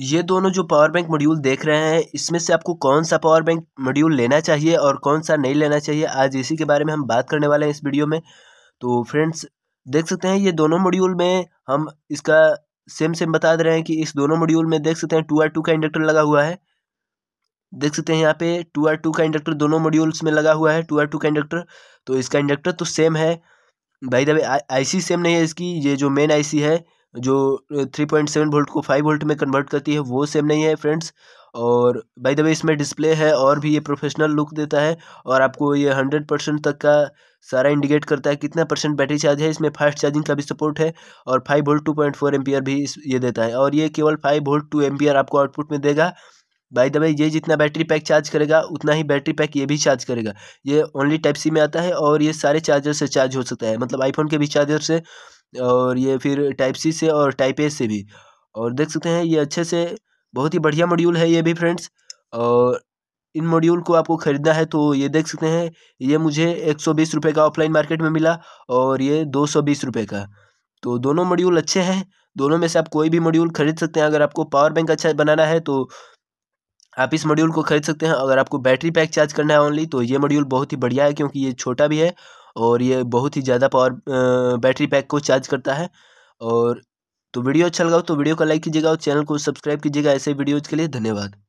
ये दोनों जो पावर बैंक मॉड्यूल देख रहे हैं इसमें से आपको कौन सा पावर बैंक मॉड्यूल लेना चाहिए और कौन सा नहीं लेना चाहिए आज इसी के बारे में हम बात करने वाले हैं इस वीडियो में तो फ्रेंड्स देख सकते हैं ये दोनों मॉड्यूल में हम इसका सेम सेम बता दे रहे हैं कि इस दोनों मॉड्यूल में देख सकते हैं टू आर टू का इंडक्टर लगा हुआ है देख सकते हैं यहाँ पे टू आर टू का इंडक्टर दोनों मॉड्यूल्स में लगा हुआ है टू आर टू का इंडक्टर तो इसका इंडक्टर तो सेम है भाई दबे सी सेम नहीं है इसकी ये जो मेन सी है जो थ्री पॉइंट सेवन वोल्ट को फाइव वोल्ट में कन्वर्ट करती है वो सेम नहीं है फ्रेंड्स और बाय द वे इसमें डिस्प्ले है और भी ये प्रोफेशनल लुक देता है और आपको ये हंड्रेड परसेंट तक का सारा इंडिकेट करता है कितना परसेंट बैटरी चार्ज है इसमें फास्ट चार्जिंग का भी सपोर्ट है और five volt two point four ampere भी ये देता है और ये केवल फाइव वोल्ट टू एम्पियर आपको आउटपुट में देगा बाई द वे ये जितना बैटरी पैक चार्ज करेगा उतना ही बैटरी पैक ये भी चार्ज करेगा ये ओनली टाइप सी में आता है और ये सारे चार्जर से चार्ज हो सकता है मतलब आईफोन के भी चार्जर से और ये फिर टाइप सी से और टाइप ए से भी और देख सकते हैं ये अच्छे से बहुत ही बढ़िया मॉड्यूल है ये भी फ्रेंड्स और इन मॉड्यूल को आपको ख़रीदना है तो ये देख सकते हैं ये मुझे एक सौ बीस का ऑफलाइन मार्केट में मिला और ये दो सौ बीस का तो दोनों मॉड्यूल अच्छे हैं दोनों में से आप कोई भी मॉड्यूल खरीद सकते हैं अगर आपको पावर बैंक अच्छा बनाना है तो आप इस मॉड्यूल को खरीद सकते हैं अगर आपको बैटरी पैक चार्ज करना है ओनली तो ये मॉड्यूल बहुत ही बढ़िया है क्योंकि ये छोटा भी है और ये बहुत ही ज़्यादा पावर बैटरी पैक को चार्ज करता है और तो वीडियो अच्छा लगा हो तो वीडियो को लाइक कीजिएगा और चैनल को सब्सक्राइब कीजिएगा ऐसे वीडियोज़ के लिए धन्यवाद